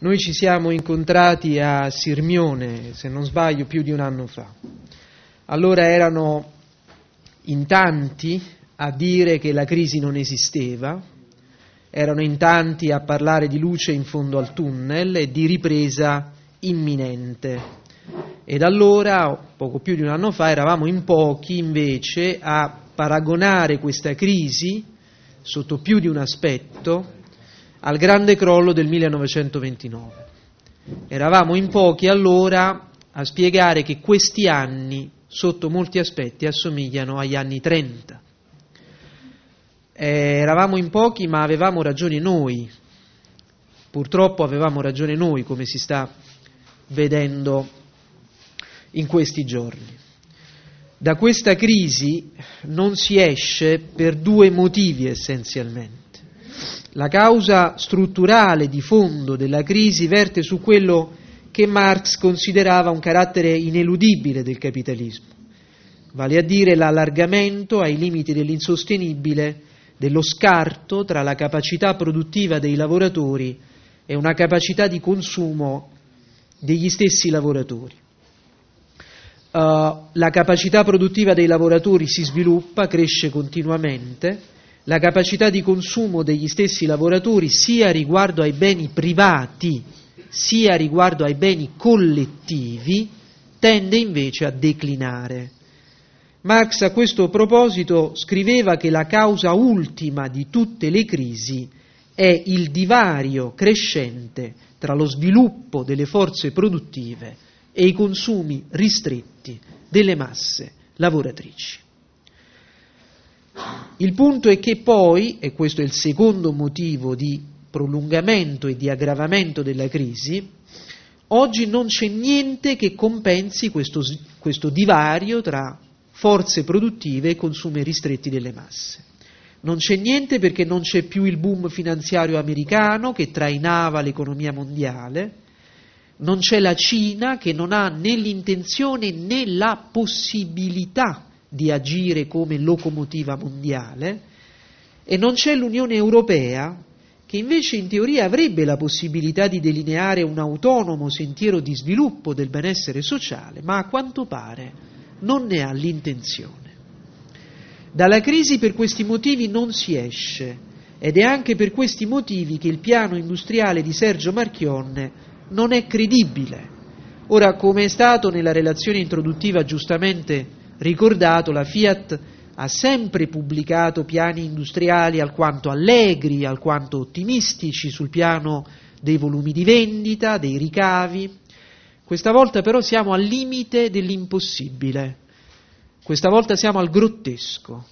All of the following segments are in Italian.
Noi ci siamo incontrati a Sirmione, se non sbaglio, più di un anno fa. Allora erano in tanti a dire che la crisi non esisteva, erano in tanti a parlare di luce in fondo al tunnel e di ripresa imminente. Ed allora, poco più di un anno fa, eravamo in pochi invece a paragonare questa crisi sotto più di un aspetto al grande crollo del 1929. Eravamo in pochi allora a spiegare che questi anni, sotto molti aspetti, assomigliano agli anni 30. Eh, eravamo in pochi, ma avevamo ragione noi. Purtroppo avevamo ragione noi, come si sta vedendo in questi giorni. Da questa crisi non si esce per due motivi essenzialmente. La causa strutturale di fondo della crisi verte su quello che Marx considerava un carattere ineludibile del capitalismo, vale a dire l'allargamento ai limiti dell'insostenibile dello scarto tra la capacità produttiva dei lavoratori e una capacità di consumo degli stessi lavoratori. Uh, la capacità produttiva dei lavoratori si sviluppa, cresce continuamente, la capacità di consumo degli stessi lavoratori sia riguardo ai beni privati sia riguardo ai beni collettivi tende invece a declinare. Marx a questo proposito scriveva che la causa ultima di tutte le crisi è il divario crescente tra lo sviluppo delle forze produttive e i consumi ristretti delle masse lavoratrici. Il punto è che poi, e questo è il secondo motivo di prolungamento e di aggravamento della crisi, oggi non c'è niente che compensi questo, questo divario tra forze produttive e consumi ristretti delle masse. Non c'è niente perché non c'è più il boom finanziario americano che trainava l'economia mondiale, non c'è la Cina che non ha né l'intenzione né la possibilità di agire come locomotiva mondiale, e non c'è l'Unione Europea, che invece in teoria avrebbe la possibilità di delineare un autonomo sentiero di sviluppo del benessere sociale, ma a quanto pare non ne ha l'intenzione. Dalla crisi per questi motivi non si esce ed è anche per questi motivi che il piano industriale di Sergio Marchionne non è credibile. Ora, come è stato nella relazione introduttiva giustamente ricordato, la Fiat ha sempre pubblicato piani industriali alquanto allegri, alquanto ottimistici sul piano dei volumi di vendita, dei ricavi. Questa volta però siamo al limite dell'impossibile, questa volta siamo al grottesco,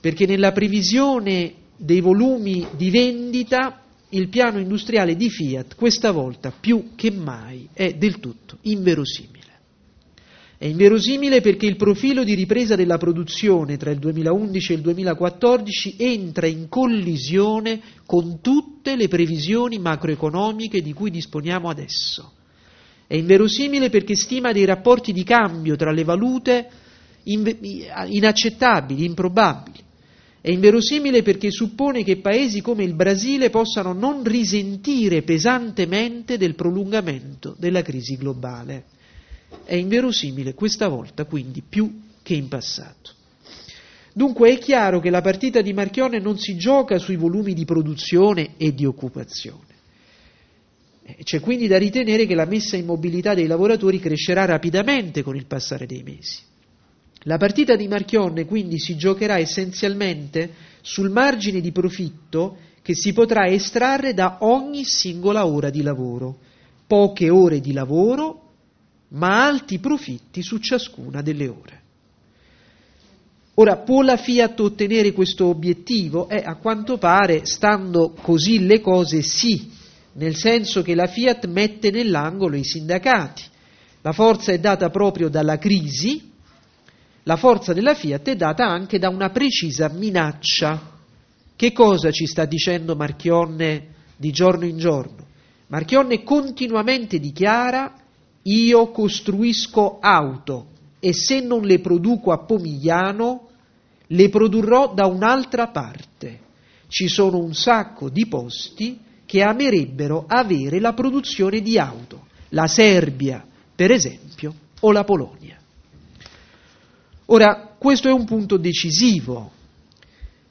perché nella previsione dei volumi di vendita il piano industriale di Fiat questa volta più che mai è del tutto inverosimile. È inverosimile perché il profilo di ripresa della produzione tra il 2011 e il 2014 entra in collisione con tutte le previsioni macroeconomiche di cui disponiamo adesso. È inverosimile perché stima dei rapporti di cambio tra le valute inaccettabili, improbabili. È inverosimile perché suppone che paesi come il Brasile possano non risentire pesantemente del prolungamento della crisi globale. È inverosimile questa volta quindi più che in passato. Dunque è chiaro che la partita di Marchione non si gioca sui volumi di produzione e di occupazione. Eh, c'è quindi da ritenere che la messa in mobilità dei lavoratori crescerà rapidamente con il passare dei mesi. La partita di Marchionne quindi si giocherà essenzialmente sul margine di profitto che si potrà estrarre da ogni singola ora di lavoro. Poche ore di lavoro ma alti profitti su ciascuna delle ore. Ora, può la Fiat ottenere questo obiettivo? Eh, a quanto pare, stando così le cose, sì, nel senso che la Fiat mette nell'angolo i sindacati. La forza è data proprio dalla crisi, la forza della Fiat è data anche da una precisa minaccia. Che cosa ci sta dicendo Marchionne di giorno in giorno? Marchionne continuamente dichiara io costruisco auto e se non le produco a Pomigliano, le produrrò da un'altra parte. Ci sono un sacco di posti che amerebbero avere la produzione di auto, la Serbia, per esempio, o la Polonia. Ora, questo è un punto decisivo,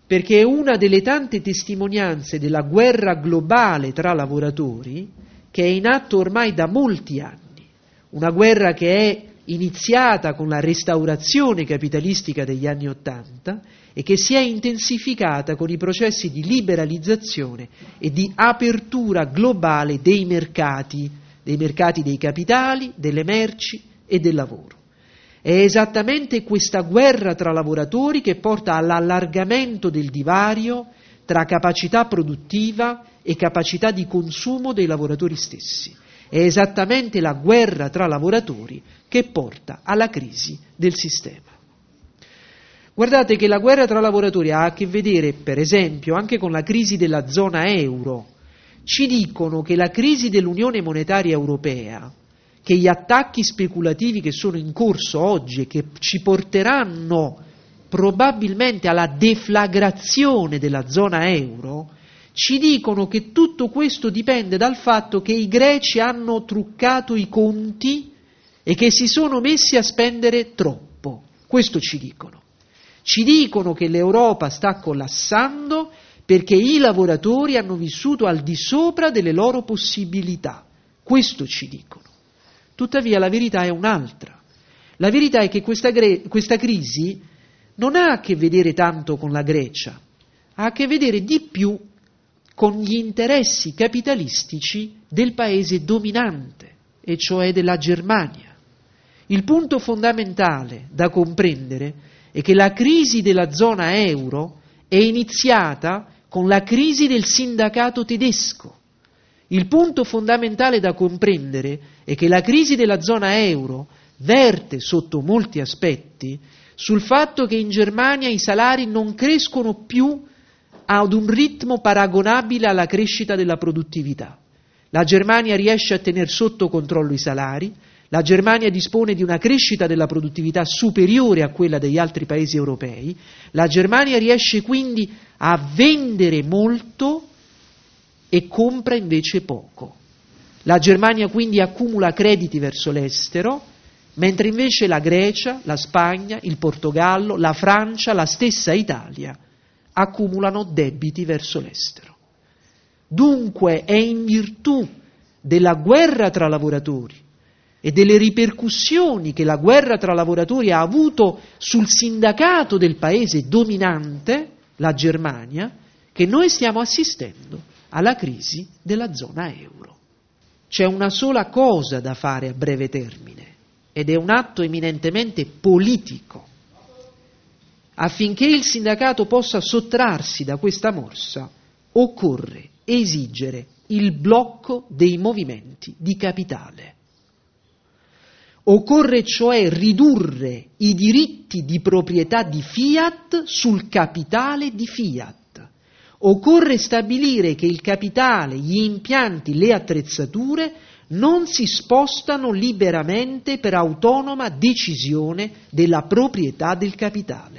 perché è una delle tante testimonianze della guerra globale tra lavoratori che è in atto ormai da molti anni una guerra che è iniziata con la restaurazione capitalistica degli anni Ottanta e che si è intensificata con i processi di liberalizzazione e di apertura globale dei mercati, dei mercati dei capitali, delle merci e del lavoro. È esattamente questa guerra tra lavoratori che porta all'allargamento del divario tra capacità produttiva e capacità di consumo dei lavoratori stessi è esattamente la guerra tra lavoratori che porta alla crisi del sistema. Guardate che la guerra tra lavoratori ha a che vedere, per esempio, anche con la crisi della zona euro. Ci dicono che la crisi dell'Unione Monetaria Europea, che gli attacchi speculativi che sono in corso oggi e che ci porteranno probabilmente alla deflagrazione della zona euro, ci dicono che tutto questo dipende dal fatto che i greci hanno truccato i conti e che si sono messi a spendere troppo. Questo ci dicono. Ci dicono che l'Europa sta collassando perché i lavoratori hanno vissuto al di sopra delle loro possibilità. Questo ci dicono. Tuttavia la verità è un'altra. La verità è che questa, gre- questa crisi non ha a che vedere tanto con la Grecia, ha a che vedere di più con gli interessi capitalistici del paese dominante, e cioè della Germania. Il punto fondamentale da comprendere è che la crisi della zona euro è iniziata con la crisi del sindacato tedesco. Il punto fondamentale da comprendere è che la crisi della zona euro verte sotto molti aspetti sul fatto che in Germania i salari non crescono più ad un ritmo paragonabile alla crescita della produttività. La Germania riesce a tenere sotto controllo i salari, la Germania dispone di una crescita della produttività superiore a quella degli altri paesi europei, la Germania riesce quindi a vendere molto e compra invece poco. La Germania quindi accumula crediti verso l'estero, mentre invece la Grecia, la Spagna, il Portogallo, la Francia, la stessa Italia accumulano debiti verso l'estero. Dunque è in virtù della guerra tra lavoratori e delle ripercussioni che la guerra tra lavoratori ha avuto sul sindacato del paese dominante, la Germania, che noi stiamo assistendo alla crisi della zona euro. C'è una sola cosa da fare a breve termine ed è un atto eminentemente politico Affinché il sindacato possa sottrarsi da questa morsa, occorre esigere il blocco dei movimenti di capitale. Occorre cioè ridurre i diritti di proprietà di Fiat sul capitale di Fiat. Occorre stabilire che il capitale, gli impianti, le attrezzature non si spostano liberamente per autonoma decisione della proprietà del capitale.